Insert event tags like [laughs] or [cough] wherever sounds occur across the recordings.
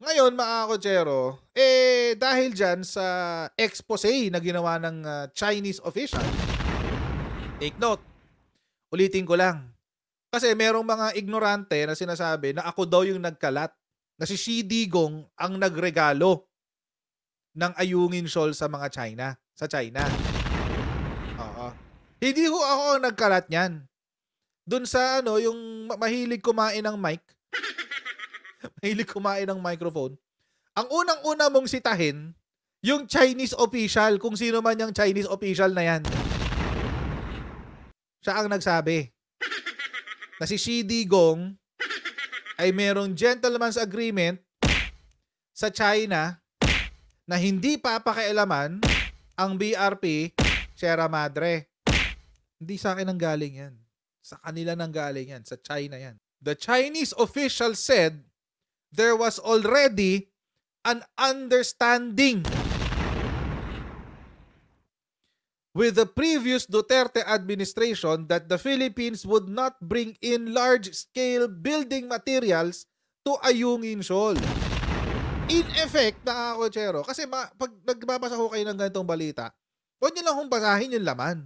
Ngayon, mga kochero, eh dahil dyan sa expose na ginawa ng uh, Chinese official, take note, ulitin ko lang. Kasi merong mga ignorante na sinasabi na ako daw yung nagkalat na si Xi Digong ang nagregalo ng ayungin shawl sa mga China, sa China. Oo. Hindi ko ako ang nagkalat niyan. Doon sa ano, yung mahilig kumain ng mic, [laughs] mahilig kumain ng microphone. Ang unang-una mong sitahin, yung Chinese official, kung sino man yung Chinese official na yan. Siya ang nagsabi na si Shi Digong ay merong gentleman's agreement sa China na hindi papakialaman ang BRP Sierra Madre. Hindi sa akin ang galing yan. Sa kanila nang galing yan. Sa China yan. The Chinese official said there was already an understanding with the previous Duterte administration that the Philippines would not bring in large-scale building materials to Ayungin Shoal. In effect, nakakotsero, kasi ma- pag nagbabasa ko kayo ng ganitong balita, huwag nyo lang kung basahin yung laman.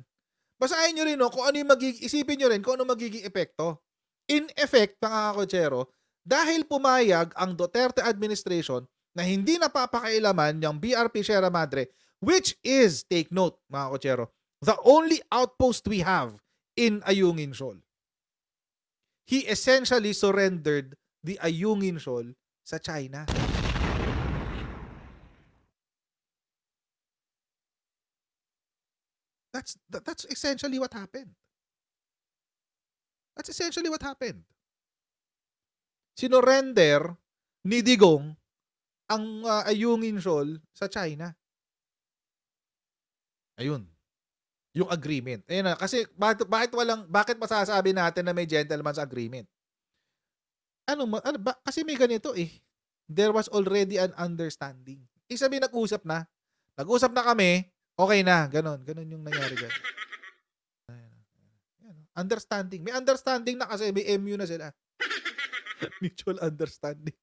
Basahin nyo rin no, oh, kung ano yung magiging, isipin nyo rin kung ano magiging epekto. In effect, mga kakotsero, dahil pumayag ang Duterte administration na hindi napapakailaman yung BRP Sierra Madre which is, take note mga kochero, the only outpost we have in Ayungin Shoal. He essentially surrendered the Ayungin Shoal sa China. That's that's essentially what happened. That's essentially what happened sinorender ni Digong ang uh, Ayungin Shoal sa China. Ayun. Yung agreement. Ayun na. Kasi bakit, bakit walang, bakit masasabi natin na may gentleman's agreement? Ano, ano ba, kasi may ganito eh. There was already an understanding. Ibig sabi, nag-usap na. Nag-usap na kami, okay na. Ganon. Ganon yung nangyari dyan. Oh. Understanding. May understanding na kasi may MU na sila. [laughs] mutual understanding.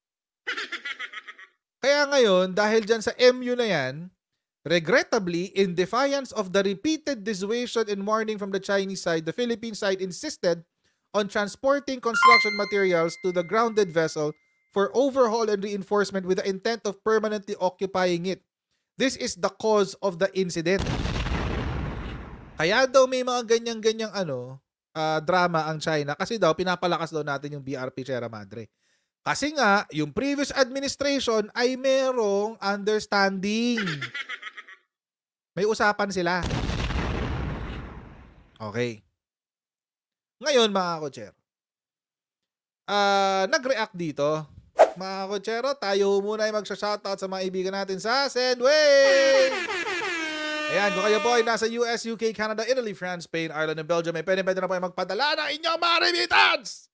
Kaya ngayon, dahil dyan sa MU na yan, Regrettably, in defiance of the repeated dissuasion and warning from the Chinese side, the Philippine side insisted on transporting construction materials to the grounded vessel for overhaul and reinforcement with the intent of permanently occupying it. This is the cause of the incident. Kaya daw may mga ganyan-ganyang ano, uh, drama ang China kasi daw pinapalakas daw natin yung BRP Sierra Madre. Kasi nga, yung previous administration ay merong understanding. May usapan sila. Okay. Ngayon, mga kotser, uh, nag-react dito. Mga kotsero, tayo muna ay mag-shoutout sa mga ibigan natin sa Sendway! Ayan, kung kayo po ay nasa US, UK, Canada, Italy, France, Spain, Ireland, and Belgium, ay eh, pwede, pwede na po ay magpadala ng inyong mga remittance!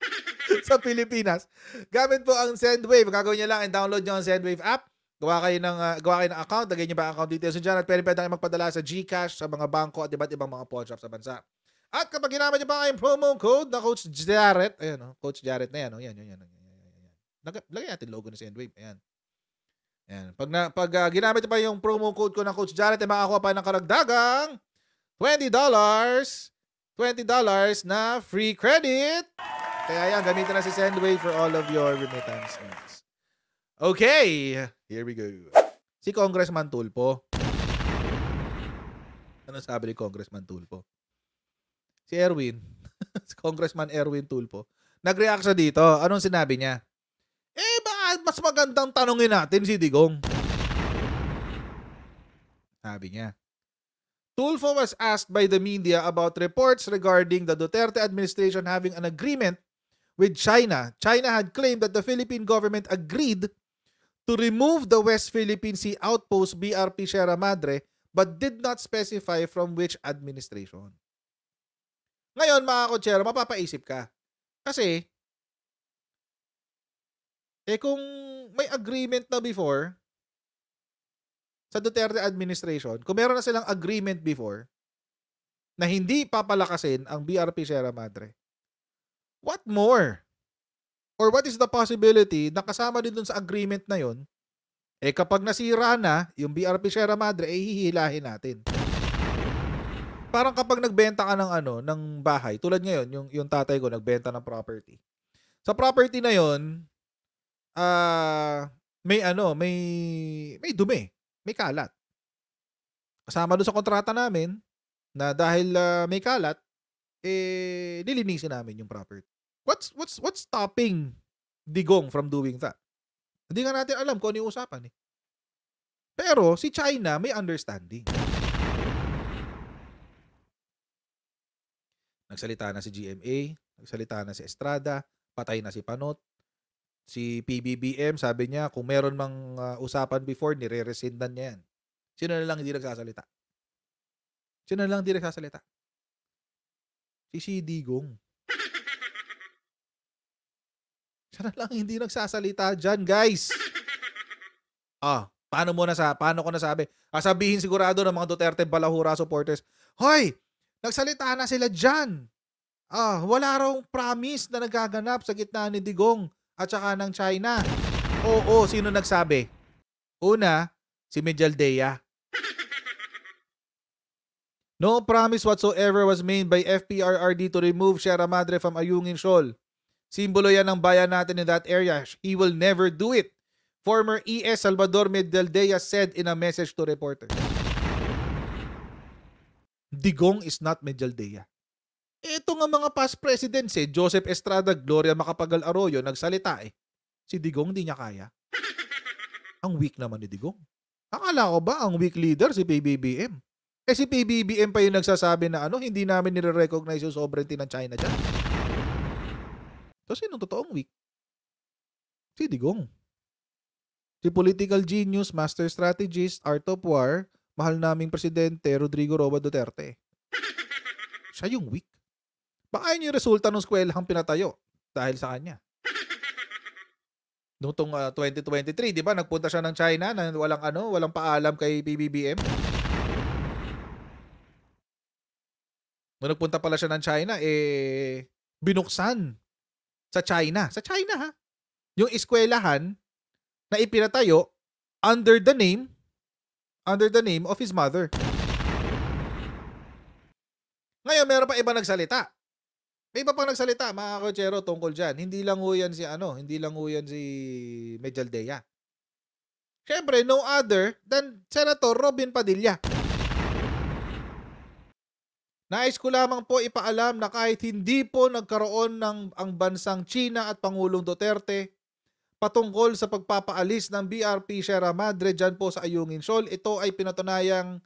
[laughs] sa Pilipinas. Gamit po ang SendWave. Gagawin niyo lang and download niyo ang SendWave app. Gawa kayo ng, uh, gawa kayo ng account. Lagay niyo ba account details dyan at pwede pwede tayo magpadala sa GCash, sa mga bangko at iba't ibang mga pawn shop sa bansa. At kapag ginamit nyo pa ang promo code na Coach Jarrett, ayan o, oh, Coach Jarrett na yan, o, oh, yan, yan, yan, yan, yan, yan. Lagay natin logo ng SendWave, ayan. Yan. Pag, na, pag uh, ginamit pa yung promo code ko ng Coach Jared, eh, makakuha pa ng karagdagang $20. $20 na free credit. Kaya yan, gamitin na si Sendway for all of your remittance needs. Okay, here we go. Si Congressman Tulpo. Ano sabi ni Congressman Tulpo? Si Erwin. [laughs] si Congressman Erwin Tulpo. Nag-react siya dito. Anong sinabi niya? Eh, ba mas magandang tanongin natin si Digong. Sabi niya. Tulfo was asked by the media about reports regarding the Duterte administration having an agreement with China. China had claimed that the Philippine government agreed to remove the West Philippine Sea outpost BRP Sierra Madre but did not specify from which administration. Ngayon mga kotsero, mapapaisip ka. Kasi eh kung may agreement na before sa Duterte administration, kung meron na silang agreement before na hindi papalakasin ang BRP Sierra Madre, what more? Or what is the possibility na kasama din dun sa agreement na yon eh kapag nasira na yung BRP Sierra Madre, eh hihilahin natin. Parang kapag nagbenta ka ng ano, ng bahay, tulad ngayon, yung, yung tatay ko nagbenta ng property. Sa property na yon ah, may ano, may may dumi, may kalat. Kasama doon sa kontrata namin na dahil ah, may kalat, eh lilinisin namin yung property. What's what's what's stopping Digong from doing that? Hindi nga natin alam kung ano yung usapan eh. Pero si China may understanding. Nagsalita na si GMA, nagsalita na si Estrada, patay na si Panot, Si PBBM, sabi niya, kung meron mang uh, usapan before, nire-rescindan niya yan. Sino na lang hindi nagsasalita? Sino na lang hindi nagsasalita? Si si Digong. [laughs] Siya na lang hindi nagsasalita dyan, guys. Ah, paano mo na sa paano ko nasabi? Kasabihin ah, sigurado ng mga Duterte Balahura supporters, "Hoy, nagsalita na sila diyan." Ah, wala raw promise na nagaganap sa gitna ni Digong at saka ng China. Oo, sino nagsabi? Una, si Medjaldea. [laughs] No promise whatsoever was made by FPRRD to remove Sierra Madre from Ayungin Shoal. Simbolo yan ng bayan natin in that area. He will never do it. Former ES Salvador Medjaldea said in a message to reporters. Digong is not Medjaldea. Ito nga mga past presidents eh, Joseph Estrada, Gloria Macapagal Arroyo, nagsalita eh. Si Digong hindi niya kaya. Ang weak naman ni Digong. Akala ko ba ang weak leader si PBBM? Eh si PBBM pa yung nagsasabi na ano, hindi namin nire-recognize yung sovereignty ng China dyan. So sinong totoong weak? Si Digong. Si political genius, master strategist, art of war, mahal naming presidente Rodrigo Roa Duterte. Siya yung weak. Baka yun yung resulta ng skwelahang pinatayo dahil sa kanya. Noong uh, 2023, di ba, nagpunta siya ng China na walang ano, walang paalam kay PBBM. Noong nagpunta pala siya ng China, eh, binuksan sa China. Sa China, ha? Yung eskwelahan na ipinatayo under the name under the name of his mother. Ngayon, meron pa iba nagsalita. May iba pang nagsalita, mga kochero, tungkol dyan. Hindi lang ho si ano, hindi lang ho si Medjaldea. Siyempre, no other than Senator Robin Padilla. Nais ko lamang po ipaalam na kahit hindi po nagkaroon ng ang bansang China at Pangulong Duterte patungkol sa pagpapaalis ng BRP Sierra Madre dyan po sa Ayungin Sol, ito ay pinatunayang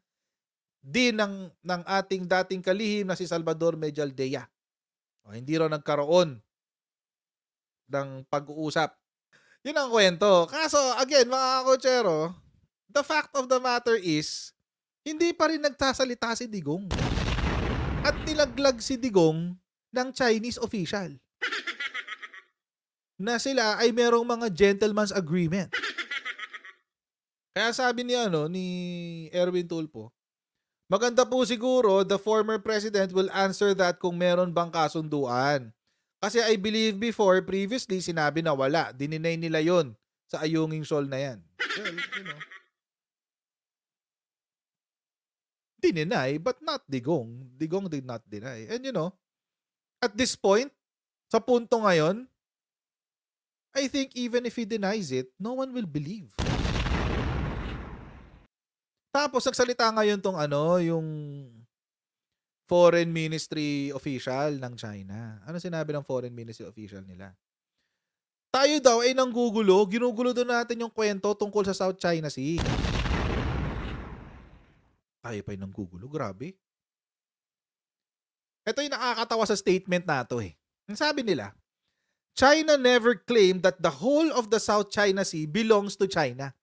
din ng, ng ating dating kalihim na si Salvador Medjaldea o, oh, hindi raw nagkaroon ng pag-uusap. Yun ang kwento. Kaso, again, mga kotsero, the fact of the matter is, hindi pa rin nagsasalita si Digong. At nilaglag si Digong ng Chinese official. Na sila ay merong mga gentleman's agreement. Kaya sabi niya, no, ni Erwin Tulpo, Maganda po siguro the former president will answer that kung meron bang kasunduan. Kasi I believe before, previously, sinabi na wala. Dininay nila yon sa ayunging sol na yan. Well, you know. Dininay, but not digong. Digong did not deny. And you know, at this point, sa punto ngayon, I think even if he denies it, no one will believe. Tapos nagsalita ngayon tong ano, yung foreign ministry official ng China. Ano sinabi ng foreign ministry official nila? Tayo daw ay nanggugulo, ginugulo doon natin yung kwento tungkol sa South China Sea. Tayo pa ay nanggugulo, grabe. Ito yung nakakatawa sa statement na to eh. Ang sabi nila, China never claimed that the whole of the South China Sea belongs to China.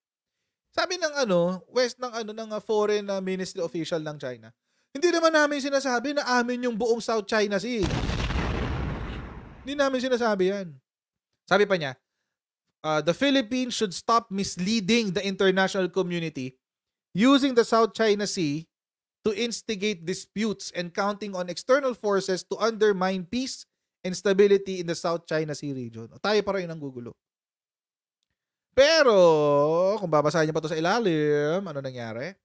Sabi ng ano, west ng ano ng uh, foreign uh, ministry official ng China. Hindi naman namin sinasabi na amin yung buong South China Sea. Hindi namin sinasabi yan. Sabi pa niya, uh, the Philippines should stop misleading the international community using the South China Sea to instigate disputes and counting on external forces to undermine peace and stability in the South China Sea region. O tayo pa rin ang gugulo. Pero, kung babasahin niyo pa to sa ilalim, ano nangyari?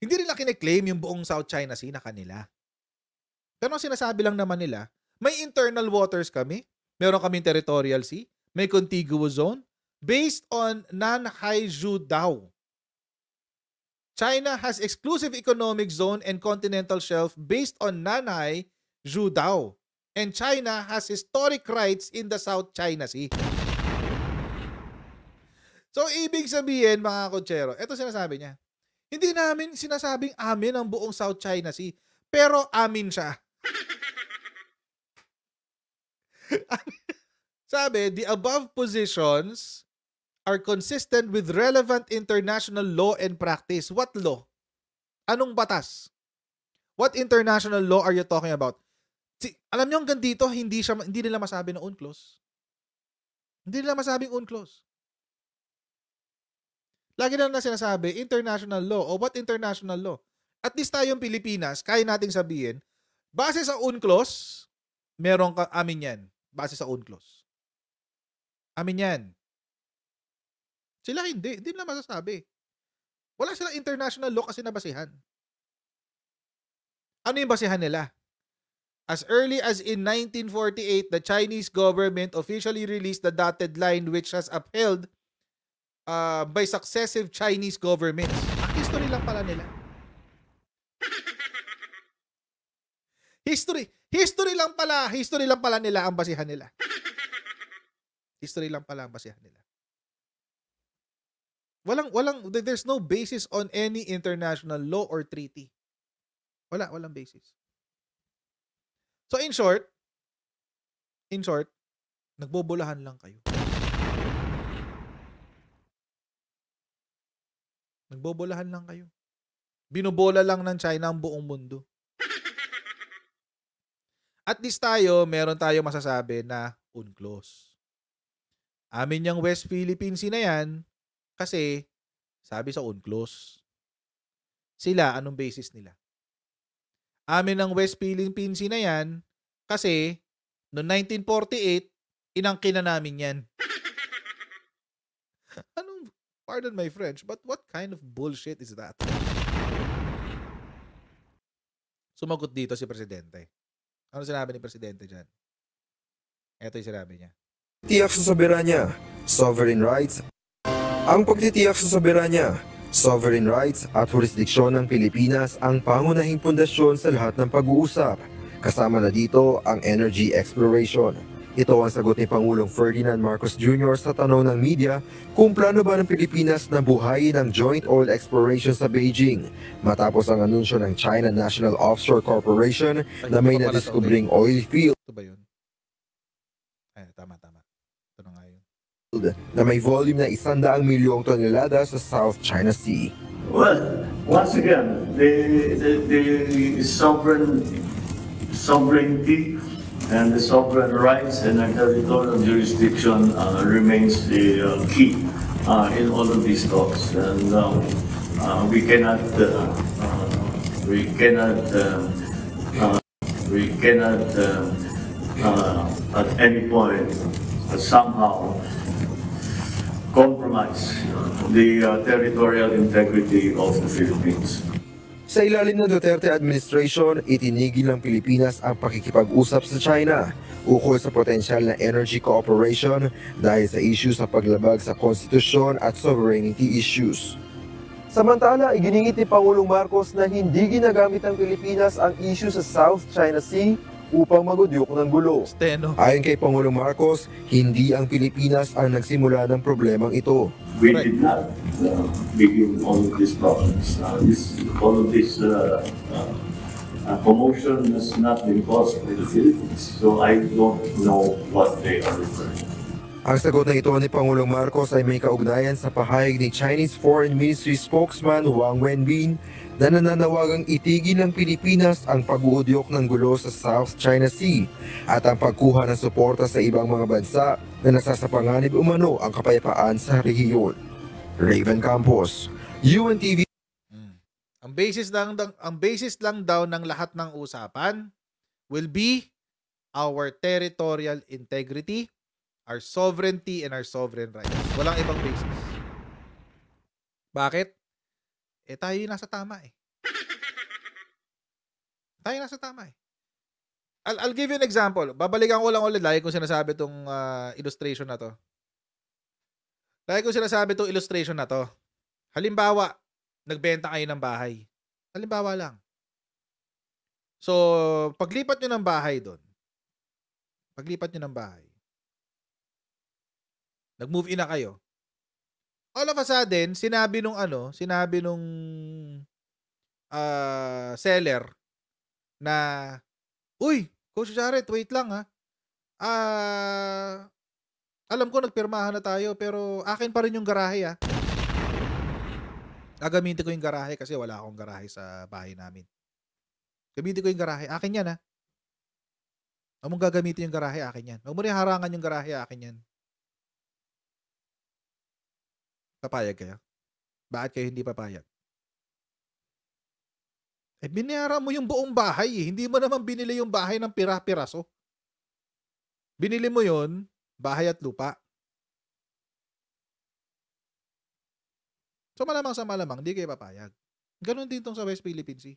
Hindi nila kine yung buong South China Sea na kanila. Pero ang sinasabi lang naman nila, may internal waters kami, meron kaming territorial sea, may contiguous zone, based on Nanhaizhu Dao. China has exclusive economic zone and continental shelf based on Nanhai Zhu Dao. And China has historic rights in the South China Sea. So, ibig sabihin, mga kotsero, ito sinasabi niya. Hindi namin sinasabing amin ang buong South China Sea, pero amin siya. [laughs] sabi, the above positions are consistent with relevant international law and practice. What law? Anong batas? What international law are you talking about? Si, alam niyo hanggang dito, hindi, siya, hindi nila masabi na UNCLOS. Hindi nila masabing UNCLOS. Lagi na lang sinasabi, international law. O what international law? At least tayong Pilipinas, kaya nating sabihin, base sa UNCLOS, meron ka, amin yan. Base sa UNCLOS. Amin yan. Sila hindi. Hindi nila masasabi. Wala sila international law kasi nabasihan. Ano yung basihan nila? As early as in 1948, the Chinese government officially released the dotted line which has upheld uh, by successive Chinese governments. history lang pala nila. History, history lang pala, history lang pala nila ang basihan nila. History lang pala ang basihan nila. Walang walang there's no basis on any international law or treaty. Wala, walang basis. So in short, in short, nagbobolahan lang kayo. Nagbobolahan lang kayo. Binobola lang ng China ang buong mundo. At least tayo, meron tayo masasabi na unclose. Amin yung West Philippines na yan kasi sabi sa unclose. Sila, anong basis nila? Amin ang West Philippines na yan kasi noong 1948, inangkin na namin yan. Pardon my French, but what kind of bullshit is that? Sumagot dito si Presidente. Ano sinabi ni Presidente dyan? Ito yung sinabi niya. Tiyak sa soberanya, sovereign rights. Ang pagtitiyak sa soberanya, sovereign rights at jurisdiction ng Pilipinas ang pangunahing pundasyon sa lahat ng pag-uusap. Kasama na dito ang energy exploration ito ang sagot ni Pangulong Ferdinand Marcos Jr. sa tanong ng media kung plano ba ng Pilipinas na buhayin ang joint oil exploration sa Beijing matapos ang anunsyo ng China National Offshore Corporation na may nadiskubring oil field. Ito ba yun? Ay, tama, tama. Ito na nga yun. Na may volume na isandaang milyong tonelada sa South China Sea. Well, once again, the, the, the sovereign sovereignty and the sovereign rights and territorial jurisdiction uh, remains the uh, key uh, in all of these talks. And um, we cannot, uh, we cannot, we cannot at any point somehow compromise the territorial integrity of the Philippines. Sa ilalim ng Duterte administration, itinigil ng Pilipinas ang pakikipag-usap sa China ukol sa potensyal na energy cooperation dahil sa issues sa paglabag sa konstitusyon at sovereignty issues. Samantala, iginingit ni Pangulong Marcos na hindi ginagamit ng Pilipinas ang issue sa South China Sea upang magudyok ng gulo. Steno. Ayon kay Pangulong Marcos, hindi ang Pilipinas ang nagsimula ng problemang ito. We did not uh, begin all of these problems. Uh, this, all of this uh, uh, uh commotion has not been caused by the Philippines. So I don't know what they are referring to. Ang sagot na ito ni Pangulong Marcos ay may kaugnayan sa pahayag ni Chinese Foreign Ministry spokesman Wang Wenbin na nananawagang itigil ng Pilipinas ang pag-uudyok ng gulo sa South China Sea at ang pagkuha ng suporta sa ibang mga bansa na nasasapanganib umano ang kapayapaan sa rehiyon. Raven Campos, UNTV hmm. Ang basis lang ang basis lang daw ng lahat ng usapan will be our territorial integrity, our sovereignty and our sovereign rights. Walang ibang basis. Bakit? Eh tayo yung nasa tama eh. tayo nasa tama eh. I'll, I'll give you an example. Babalikan ko lang ulit lagi kung sinasabi itong uh, ah, illustration na to. Lagi kong sinasabi itong illustration na to. Halimbawa, nagbenta kayo ng bahay. Halimbawa lang. So, paglipat nyo ng bahay doon. Paglipat nyo ng bahay. Nag-move in na kayo all of a sudden, sinabi nung ano, sinabi nung uh, seller na, Uy, Coach Jarrett, wait lang ha. Ah, uh, alam ko nagpirmahan na tayo pero akin pa rin yung garahe ha. Gagamitin ko yung garahe kasi wala akong garahe sa bahay namin. Gamitin ko yung garahe. Akin yan ha. Huwag mong gagamitin yung garahe, akin yan. Huwag mo rin harangan yung garahe, akin yan. Papayag kayo? Bakit kayo hindi papayag? Eh, binayara mo yung buong bahay. Eh. Hindi mo naman binili yung bahay ng pira-piraso. Binili mo yon bahay at lupa. So malamang sa malamang, hindi kayo papayag. Ganon din tong sa West Philippines. Eh.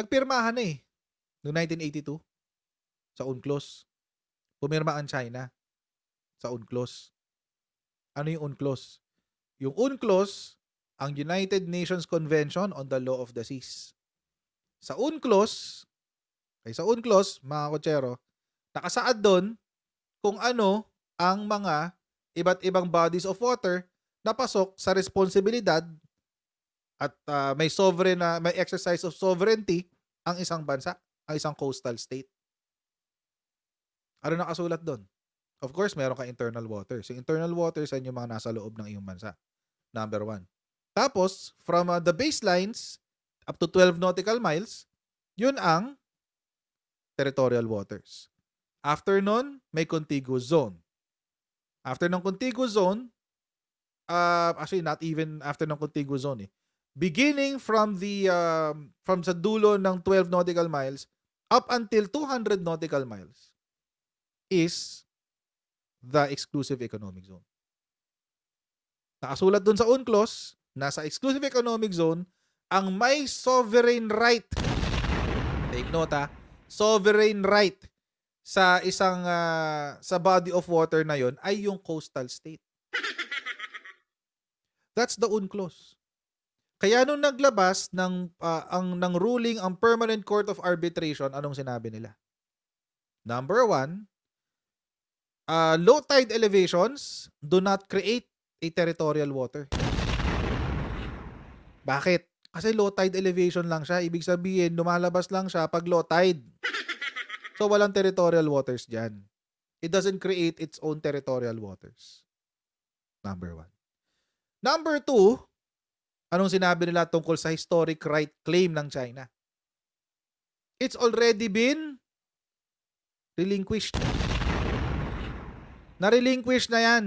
Nagpirmahan na eh. Noong 1982 sa UNCLOS. Pumirma ang China sa UNCLOS. Ano yung UNCLOS? Yung UNCLOS, ang United Nations Convention on the Law of the Seas. Sa UNCLOS, kay sa UNCLOS, mga kotsero, nakasaad doon kung ano ang mga iba't ibang bodies of water na pasok sa responsibilidad at uh, may sovereign na uh, may exercise of sovereignty ang isang bansa, ang isang coastal state. Ano nakasulat doon? Of course, meron ka internal waters. Yung internal waters ay yung mga nasa loob ng iyong bansa. Number one. Tapos, from uh, the baselines up to 12 nautical miles, yun ang territorial waters. After nun, may contiguous zone. After ng contiguous zone, uh, actually not even after ng contiguous zone eh. Beginning from the um, from sa dulo ng 12 nautical miles up until 200 nautical miles is the exclusive economic zone. Nakasulat dun sa UNCLOS, nasa exclusive economic zone, ang may sovereign right, take note ha, sovereign right sa isang uh, sa body of water na yon ay yung coastal state. [laughs] That's the UNCLOS. Kaya nung naglabas ng uh, ang ng ruling ang Permanent Court of Arbitration, anong sinabi nila? Number one, uh, low tide elevations do not create a territorial water. Bakit? Kasi low tide elevation lang siya. Ibig sabihin, lumalabas lang siya pag low tide. So, walang territorial waters dyan. It doesn't create its own territorial waters. Number one. Number two, anong sinabi nila tungkol sa historic right claim ng China? It's already been relinquished na na yan.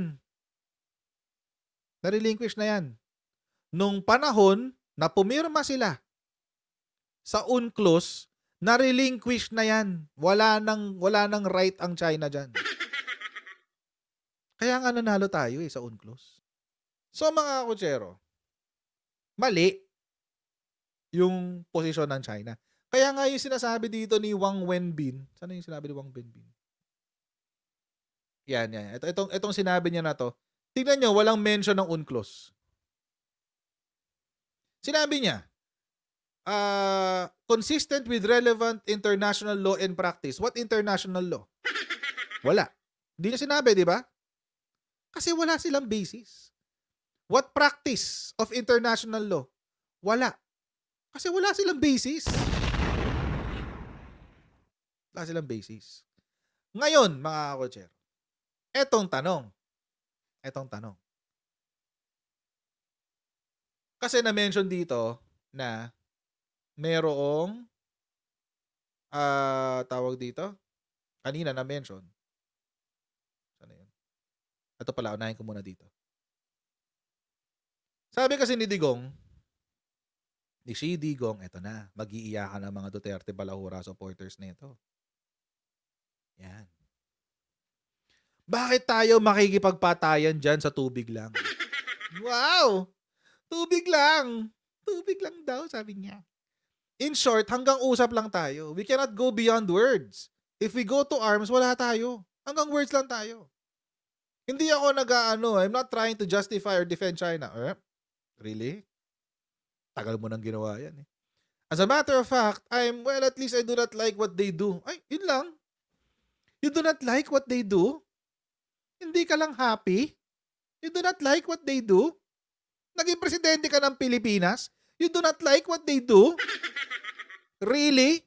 na na yan. Nung panahon na pumirma sila sa UNCLOS, na na yan. Wala nang, wala nang right ang China dyan. [laughs] Kaya nga nanalo tayo eh sa UNCLOS. So mga kutsero, mali yung posisyon ng China. Kaya nga yung sinasabi dito ni Wang Wenbin, sana yung sinabi ni Wang Wenbin? Yan, yan. Ito, itong, itong sinabi niya na to. Tingnan nyo, walang mention ng UNCLOS. Sinabi niya, uh, consistent with relevant international law and practice. What international law? Wala. Hindi niya sinabi, di ba? Kasi wala silang basis. What practice of international law? Wala. Kasi wala silang basis. Wala silang basis. Ngayon, mga kocher, Etong tanong. Etong tanong. Kasi na-mention dito na merong uh, tawag dito. Kanina na-mention. Sana yun? Ito pala, unahin ko muna dito. Sabi kasi ni Digong, ni si Digong, eto na, mag-iiyakan ang mga Duterte Balahura supporters nito. Yan. Bakit tayo makikipagpatayan dyan sa tubig lang? wow! Tubig lang! Tubig lang daw, sabi niya. In short, hanggang usap lang tayo. We cannot go beyond words. If we go to arms, wala tayo. Hanggang words lang tayo. Hindi ako nag-ano, I'm not trying to justify or defend China. Eh? Really? Tagal mo nang ginawa yan eh. As a matter of fact, I'm, well, at least I do not like what they do. Ay, yun lang. You do not like what they do? Hindi ka lang happy? You do not like what they do? Naging presidente ka ng Pilipinas? You do not like what they do? Really?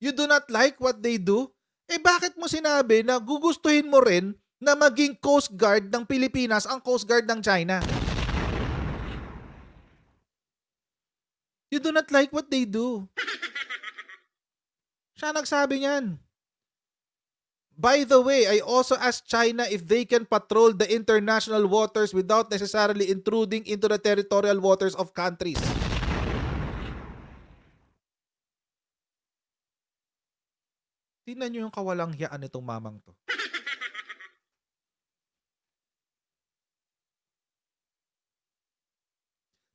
You do not like what they do? Eh bakit mo sinabi na gugustuhin mo rin na maging Coast Guard ng Pilipinas ang Coast Guard ng China? You do not like what they do. Siya nagsabi niyan. By the way, I also asked China if they can patrol the international waters without necessarily intruding into the territorial waters of countries. Tingnan nyo yung kawalang hiyaan nitong mamang to.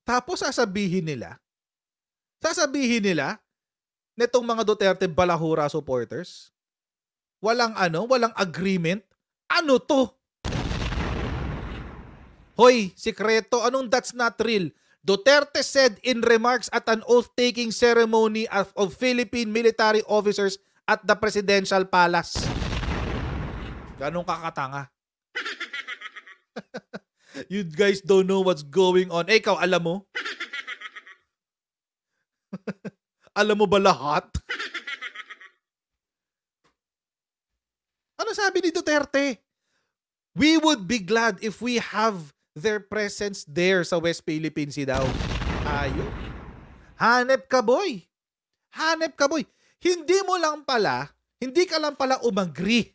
Tapos sasabihin nila, sasabihin nila, netong mga Duterte balahura supporters, Walang ano, walang agreement. Ano to? Hoy, sikreto, anong that's not real? Duterte said in remarks at an oath-taking ceremony of, Philippine military officers at the presidential palace. Ganong kakatanga. [laughs] you guys don't know what's going on. Eh, ikaw, alam mo? [laughs] alam mo ba lahat? [laughs] Ano sabi ni Duterte? We would be glad if we have their presence there sa West Philippine Sea daw. Ayo. Hanep ka, boy. Hanep ka, boy. Hindi mo lang pala, hindi ka lang pala umagri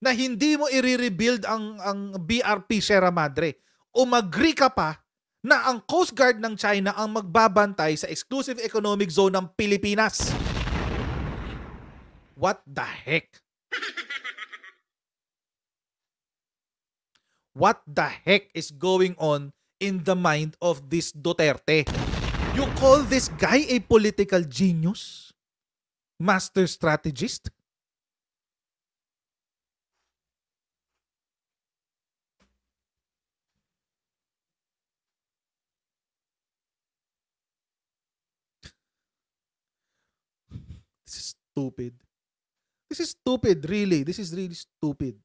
na hindi mo i-rebuild ang, ang BRP Sierra Madre. Umagri ka pa na ang Coast Guard ng China ang magbabantay sa exclusive economic zone ng Pilipinas. What the heck? what the heck is going on in the mind of this Duterte? You call this guy a political genius? Master strategist? This is stupid. This is stupid, really. This is really stupid.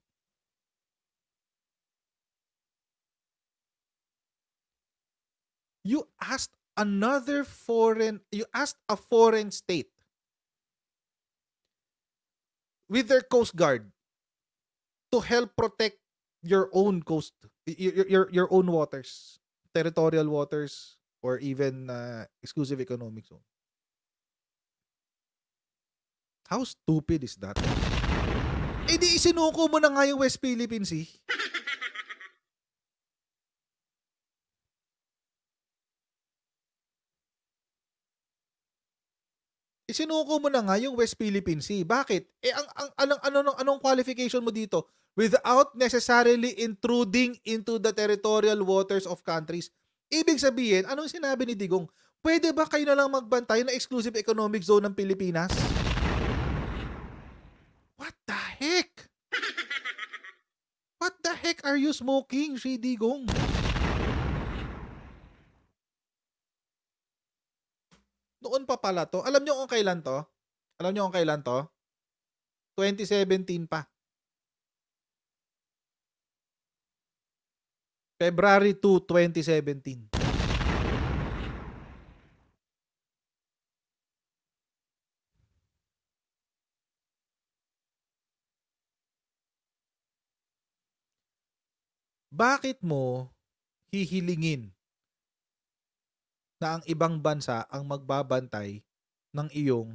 you asked another foreign, you asked a foreign state with their coast guard to help protect your own coast, your your, your own waters, territorial waters, or even uh, exclusive economic zone. How stupid is that? Eh di isinuko mo na nga yung West Philippine Sea. isinuko eh, mo na nga yung West Philippine Sea. Bakit? Eh, ang, ang, anong, anong, anong qualification mo dito? Without necessarily intruding into the territorial waters of countries. Ibig sabihin, anong sinabi ni Digong? Pwede ba kayo na lang magbantay na exclusive economic zone ng Pilipinas? What the heck? What the heck are you smoking, Shady Digong? noon pa pala to. Alam nyo kung kailan to? Alam nyo kung kailan to? 2017 pa. February 2, 2017. Bakit mo hihilingin na ang ibang bansa ang magbabantay ng iyong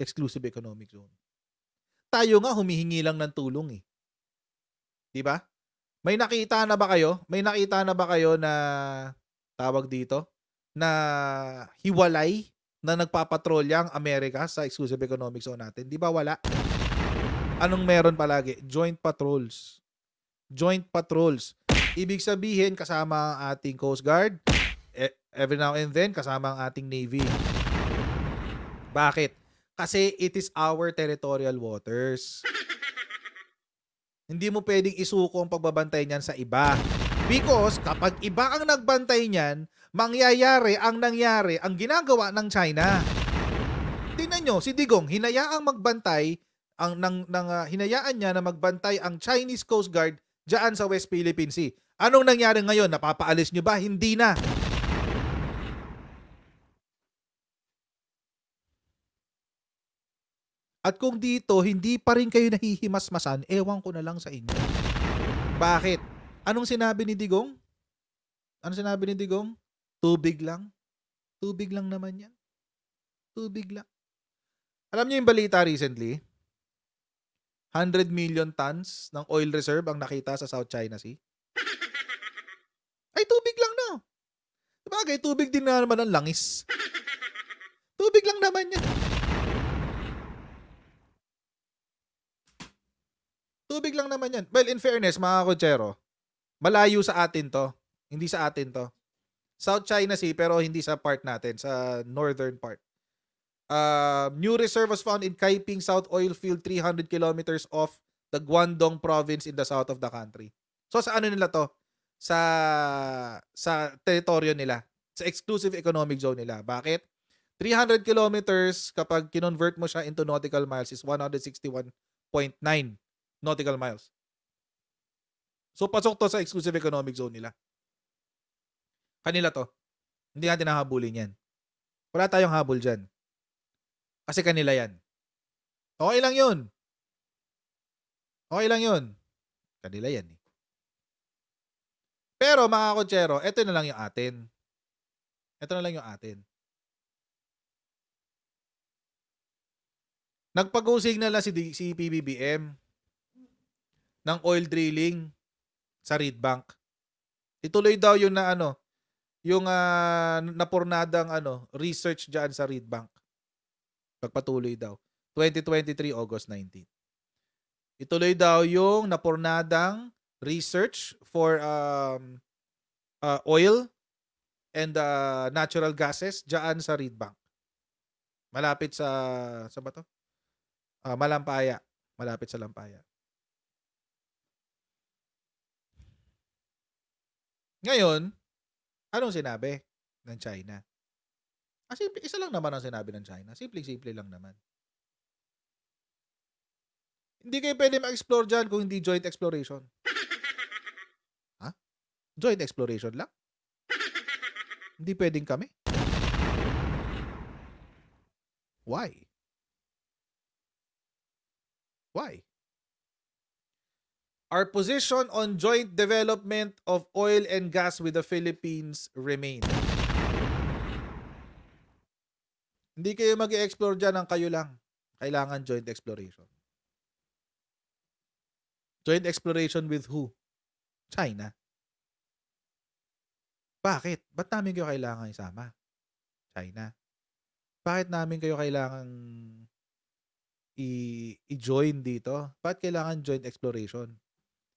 exclusive economic zone. Tayo nga humihingi lang ng tulong eh. 'Di ba? May nakita na ba kayo? May nakita na ba kayo na tawag dito na hiwalay na nagpapatrolya ang Amerika sa exclusive economic zone natin? 'Di ba wala? Anong meron palagi? Joint patrols. Joint patrols. Ibig sabihin kasama ang ating Coast Guard, every now and then kasama ang ating Navy. Bakit? Kasi it is our territorial waters. Hindi mo pwedeng isuko ang pagbabantay niyan sa iba. Because kapag iba ang nagbantay niyan, mangyayari ang nangyari, ang ginagawa ng China. Tingnan nyo, si Digong, hinayaang magbantay, ang, nang, nang, uh, hinayaan niya na magbantay ang Chinese Coast Guard dyan sa West Philippine Sea. Anong nangyari ngayon? Napapaalis niyo ba? Hindi na. At kung dito, hindi pa rin kayo nahihimasmasan, ewan ko na lang sa inyo. Bakit? Anong sinabi ni Digong? Ano sinabi ni Digong? Tubig lang. Tubig lang naman yan. Tubig lang. Alam niyo yung balita recently? 100 million tons ng oil reserve ang nakita sa South China Sea. Ay, tubig lang no. Sabagay, tubig din na naman ang langis. Tubig lang naman yan. Tubig lang naman yan. Well, in fairness, mga kotsero, malayo sa atin to. Hindi sa atin to. South China Sea, pero hindi sa part natin, sa northern part. Uh, new reserve was found in Kaiping South Oil Field, 300 kilometers off the Guangdong province in the south of the country. So sa ano nila to? Sa sa teritoryo nila, sa exclusive economic zone nila. Bakit? 300 kilometers kapag kinonvert mo siya into nautical miles is 161.9 nautical miles. So pasok to sa exclusive economic zone nila. Kanila to. Hindi natin nahabulin yan. Wala tayong habol dyan. Kasi kanila yan. Okay lang yun. Okay lang yun. Kanila yan eh. Pero mga kotsero, eto na lang yung atin. Eto na lang yung atin. Nagpag-usignal na si, si PBBM ng oil drilling sa Reed Bank. Ituloy daw yung na ano, yung uh, ah, napornadang ano, research diyan sa Reed Bank. Pagpatuloy daw. 2023 August 19. Ituloy daw yung napornadang research for um, uh, oil and uh, natural gases diyan sa Reed Bank. Malapit sa sa bato? to? Uh, Malampaya, malapit sa Lampaya. Ngayon, anong sinabi ng China? Ah, simple, isa lang naman ang sinabi ng China. Simple-simple lang naman. Hindi kayo pwede ma-explore dyan kung hindi joint exploration. [laughs] ha? Joint exploration lang? Hindi pwedeng kami? Why? Why? Our position on joint development of oil and gas with the Philippines remains. Hindi kayo mag explore dyan ang kayo lang. Kailangan joint exploration. Joint exploration with who? China. Bakit? Ba't namin kayo kailangan isama? China. Bakit namin kayo kailangan i- i-join dito? Bakit kailangan joint exploration?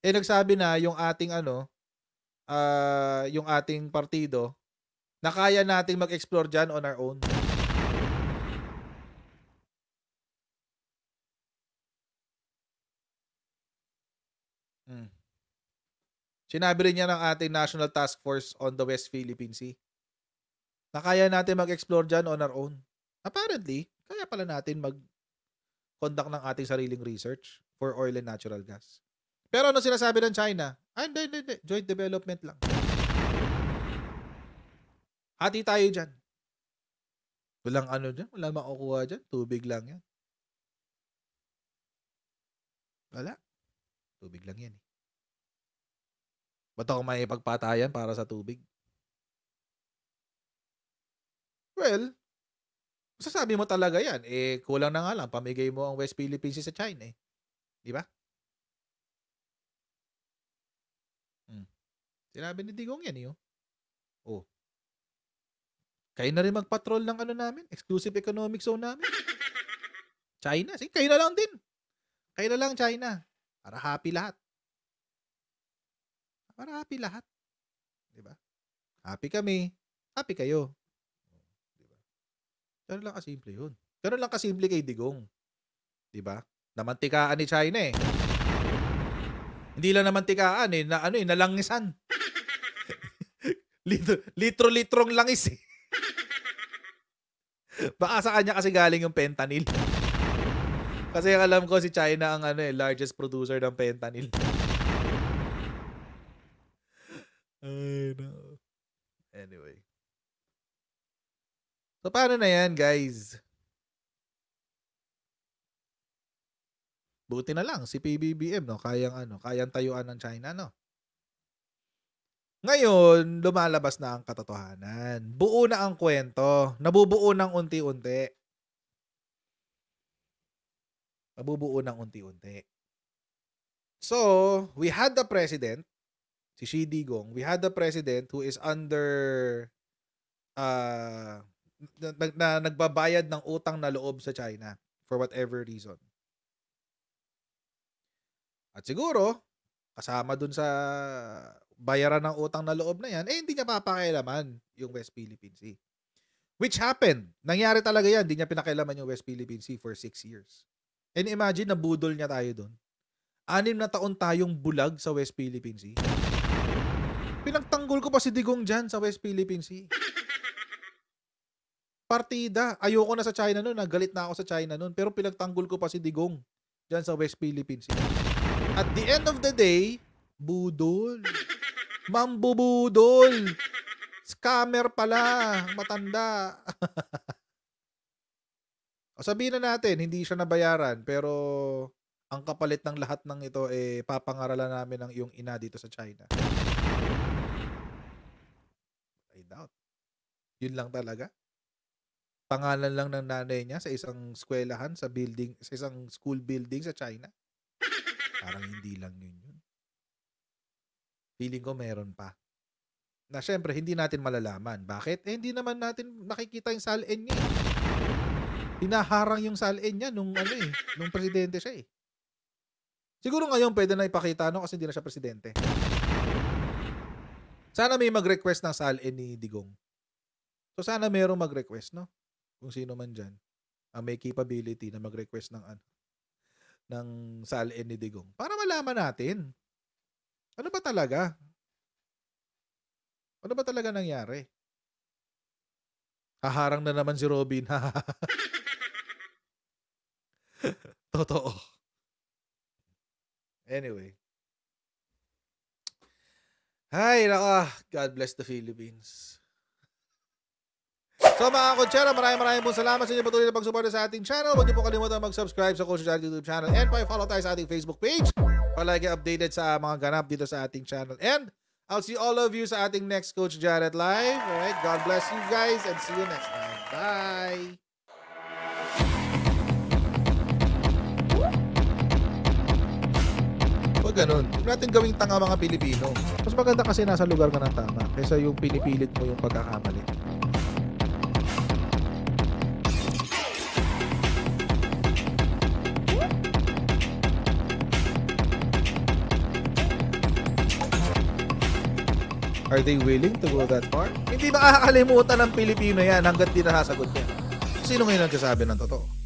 Eh nagsabi na yung ating ano, uh, yung ating partido na kaya nating mag-explore diyan on our own. Hmm. Sinabi rin niya ng ating National Task Force on the West Philippine Sea na kaya natin mag-explore diyan on our own. Apparently, kaya pala natin mag-conduct ng ating sariling research for oil and natural gas. Pero ano sinasabi ng China? Ay, ah, hindi, hindi, hindi. Joint development lang. Hati tayo dyan. Walang ano dyan. Wala makukuha dyan. Tubig lang yan. Wala. Tubig lang yan eh. Ba't ako may pagpatayan para sa tubig? Well, masasabi mo talaga yan. Eh, kulang na nga lang. Pamigay mo ang West Philippines sa China eh. Di ba? Sinabi ni Digong yan, yun. Eh, oh. oh. Kayo na rin magpatrol ng ano namin, exclusive economic zone namin. [laughs] China, sige, kayo na lang din. Kayo na lang, China. Para happy lahat. Para happy lahat. Di ba? Happy kami, happy kayo. Oh, di ba? Ganun lang kasimple yun. Ganun lang kasimple kay Digong. Di ba? Namantikaan ni China eh. Hindi lang naman tikaan eh, na ano eh, nalangisan. Litro, litro-litrong langis eh. Baka sa kanya kasi galing yung fentanyl. Kasi alam ko si China ang ano eh, largest producer ng fentanyl. Ay, no. Anyway. So, paano na yan, guys? Buti na lang si PBBM no, kayang ano, kayang tayuan ng China no. Ngayon, lumalabas na ang katotohanan. Buo na ang kwento. Nabubuo ng unti-unti. Nabubuo ng unti-unti. So, we had the president, si Xi Digong, we had the president who is under uh, na, na, na, nagbabayad ng utang na loob sa China for whatever reason. At siguro, kasama dun sa bayaran ng utang na loob na yan, eh hindi niya papakailaman yung West Philippine Sea. Which happened. Nangyari talaga yan. Hindi niya pinakailaman yung West Philippine Sea for six years. And imagine, nabudol niya tayo dun. Anim na taon tayong bulag sa West Philippine Sea. Pinagtanggol ko pa si Digong dyan sa West Philippine Sea. Partida. Ayoko na sa China noon. Nagalit ah. na ako sa China noon. Pero pinagtanggol ko pa si Digong dyan sa West Philippine Sea. At the end of the day, budol. Mambubudol. Scammer pala. Matanda. [laughs] o sabihin na natin, hindi siya nabayaran, pero ang kapalit ng lahat ng ito, eh, papangaralan namin ang iyong ina dito sa China. I doubt. Yun lang talaga. Pangalan lang ng nanay niya sa isang skwelahan, sa building, sa isang school building sa China. Parang hindi lang yun yun. Feeling ko meron pa. Na syempre, hindi natin malalaman. Bakit? Eh, hindi naman natin nakikita yung salin niya. Eh. Hinaharang yung salin niya nung, ano eh, nung presidente siya eh. Siguro ngayon pwede na ipakita no kasi hindi na siya presidente. Sana may mag-request ng salin ni Digong. So sana mayroong mag-request no. Kung sino man diyan ang may capability na mag-request ng ano ng Salin e ni Digong para malaman natin ano ba talaga? Ano ba talaga nangyari? Haharang na naman si Robin. [laughs] Totoo. Anyway. Hay, naka. God bless the Philippines. So mga kutsera, maraming maraming pong salamat sa inyo patuloy na pagsuporta sa ating channel. Huwag niyo po kalimutan mag-subscribe sa Coach Jared YouTube channel and pa-follow tayo sa ating Facebook page para lagi updated sa ah, mga ganap dito sa ating channel. And I'll see all of you sa ating next Coach Jared Live. Alright, God bless you guys and see you next time. Bye! Huwag ganun. Huwag natin gawing tanga mga Pilipino. Mas maganda kasi nasa lugar ka ng tama kaysa yung pinipilit mo yung pagkakamali. Are they willing to go that far? Hindi makakalimutan ng Pilipino yan hanggat di nasasagot niya. Sino ngayon ang sasabi ng totoo?